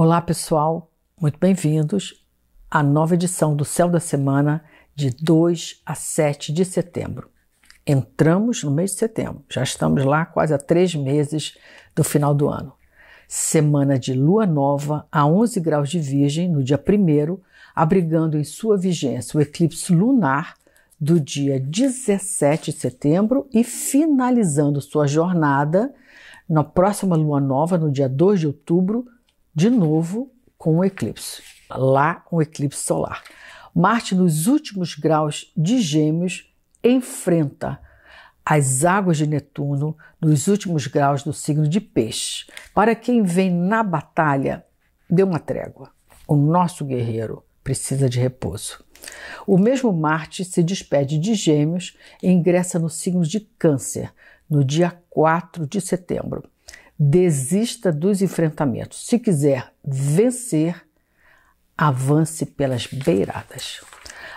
Olá, pessoal, muito bem-vindos à nova edição do Céu da Semana de 2 a 7 de setembro. Entramos no mês de setembro, já estamos lá quase a três meses do final do ano. Semana de lua nova a 11 graus de Virgem no dia 1, abrigando em sua vigência o eclipse lunar do dia 17 de setembro e finalizando sua jornada na próxima lua nova, no dia 2 de outubro, de novo com o eclipse, lá o eclipse solar. Marte, nos últimos graus de Gêmeos, enfrenta as águas de Netuno nos últimos graus do signo de Peixe. Para quem vem na batalha, dê uma trégua. O nosso guerreiro precisa de repouso. O mesmo Marte se despede de Gêmeos e ingressa no signo de Câncer no dia 4 de setembro desista dos enfrentamentos. Se quiser vencer, avance pelas beiradas.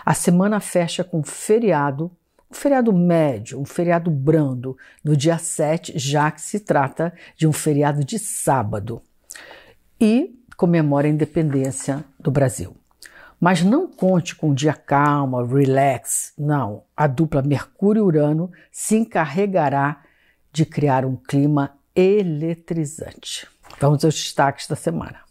A semana fecha com feriado, um feriado médio, um feriado brando, no dia 7, já que se trata de um feriado de sábado. E comemora a independência do Brasil. Mas não conte com um dia calma, relax, não. A dupla Mercúrio e Urano se encarregará de criar um clima eletrizante. Vamos aos destaques da semana.